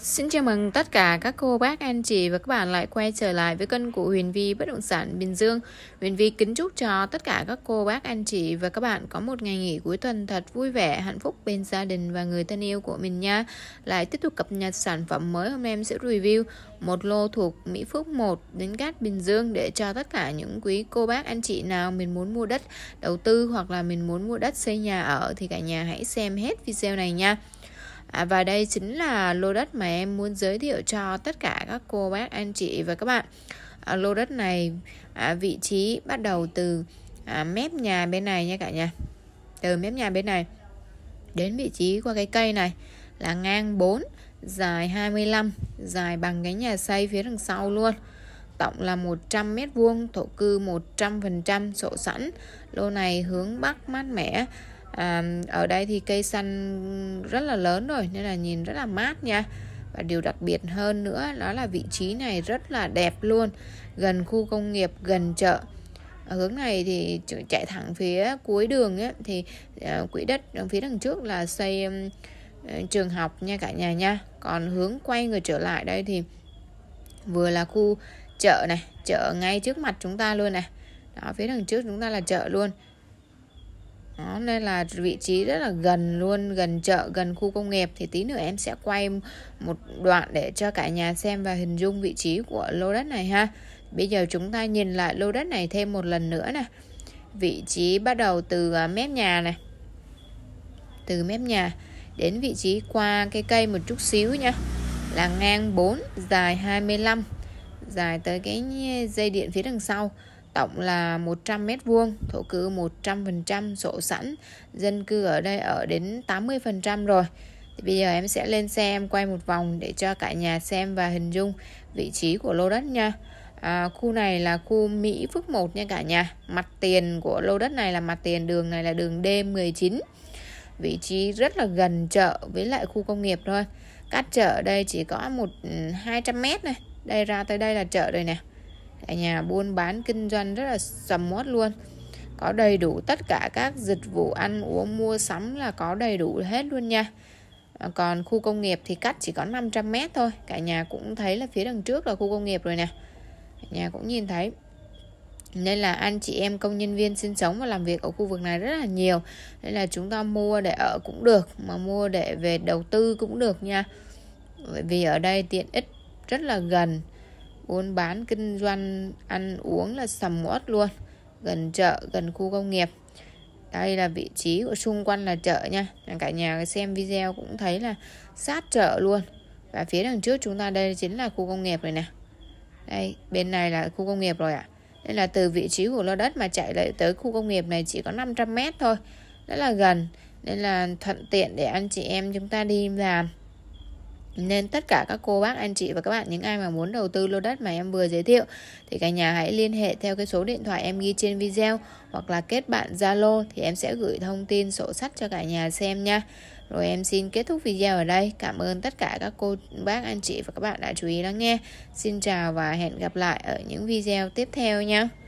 Xin chào mừng tất cả các cô bác anh chị và các bạn lại quay trở lại với kênh của Huyền Vi Bất động sản Bình Dương. Huyền Vi kính chúc cho tất cả các cô bác anh chị và các bạn có một ngày nghỉ cuối tuần thật vui vẻ, hạnh phúc bên gia đình và người thân yêu của mình nha. Lại tiếp tục cập nhật sản phẩm mới hôm nay em sẽ review một lô thuộc Mỹ Phước 1 đến Cát Bình Dương để cho tất cả những quý cô bác anh chị nào mình muốn mua đất đầu tư hoặc là mình muốn mua đất xây nhà ở thì cả nhà hãy xem hết video này nha à, và đây chính là lô đất mà em muốn giới thiệu cho tất cả các cô bác anh chị và các bạn à, lô đất này à, vị trí bắt đầu từ à, mép nhà bên này nha cả nhà từ mép nhà bên này đến vị trí qua cái cây này là ngang 4 dài 25 dài bằng cái nhà xây phía đằng sau luôn tổng là 100 mét vuông thổ cư 100% sổ sẵn lô này hướng Bắc mát mẻ à, ở đây thì cây xanh rất là lớn rồi nên là nhìn rất là mát nha và điều đặc biệt hơn nữa đó là vị trí này rất là đẹp luôn gần khu công nghiệp gần chợ ở hướng này thì chạy thẳng phía cuối đường ấy, thì ờ, quỹ đất phía đằng trước là xây ờ, trường học nha cả nhà nha còn hướng quay người trở lại đây thì vừa là khu chợ này chợ ngay trước mặt chúng ta luôn này đó phía đằng trước chúng ta là chợ luôn đó, nên là vị trí rất là gần luôn gần chợ gần khu công nghiệp thì tí nữa em sẽ quay một đoạn để cho cả nhà xem và hình dung vị trí của lô đất này ha bây giờ chúng ta nhìn lại lô đất này thêm một lần nữa nè vị trí bắt đầu từ à, mép nhà này từ mép nhà đến vị trí qua cái cây một chút xíu nha là ngang 4 dài 25 dài tới cái dây điện phía đằng sau tổng là 100 mét vuông, thổ cư 100% sổ sẵn, dân cư ở đây ở đến 80% rồi. Thì bây giờ em sẽ lên xe em quay một vòng để cho cả nhà xem và hình dung vị trí của lô đất nha. À, khu này là khu Mỹ Phước 1 nha cả nhà. Mặt tiền của lô đất này là mặt tiền đường này là đường D19. Vị trí rất là gần chợ với lại khu công nghiệp thôi. Các chợ ở đây chỉ có một 200 ừ, mét này. Đây ra tới đây là chợ rồi nè cả nhà buôn bán kinh doanh rất là sầm uất luôn có đầy đủ tất cả các dịch vụ ăn uống mua sắm là có đầy đủ hết luôn nha à, còn khu công nghiệp thì cách chỉ có 500 mét thôi cả nhà cũng thấy là phía đằng trước là khu công nghiệp rồi nè cả nhà cũng nhìn thấy nên là anh chị em công nhân viên sinh sống và làm việc ở khu vực này rất là nhiều nên là chúng ta mua để ở cũng được mà mua để về đầu tư cũng được nha bởi vì ở đây tiện ích rất là gần buôn bán kinh doanh ăn uống là sầm uất luôn gần chợ gần khu công nghiệp đây là vị trí của xung quanh là chợ nha cả nhà xem video cũng thấy là sát chợ luôn và phía đằng trước chúng ta đây chính là khu công nghiệp rồi nè đây bên này là khu công nghiệp rồi ạ à. nên là từ vị trí của lô đất mà chạy lại tới khu công nghiệp này chỉ có 500 mét thôi rất là gần nên là thuận tiện để anh chị em chúng ta đi làm nên tất cả các cô bác anh chị và các bạn những ai mà muốn đầu tư lô đất mà em vừa giới thiệu thì cả nhà hãy liên hệ theo cái số điện thoại em ghi trên video hoặc là kết bạn Zalo thì em sẽ gửi thông tin sổ sách cho cả nhà xem nha. Rồi em xin kết thúc video ở đây. Cảm ơn tất cả các cô bác anh chị và các bạn đã chú ý lắng nghe. Xin chào và hẹn gặp lại ở những video tiếp theo nha.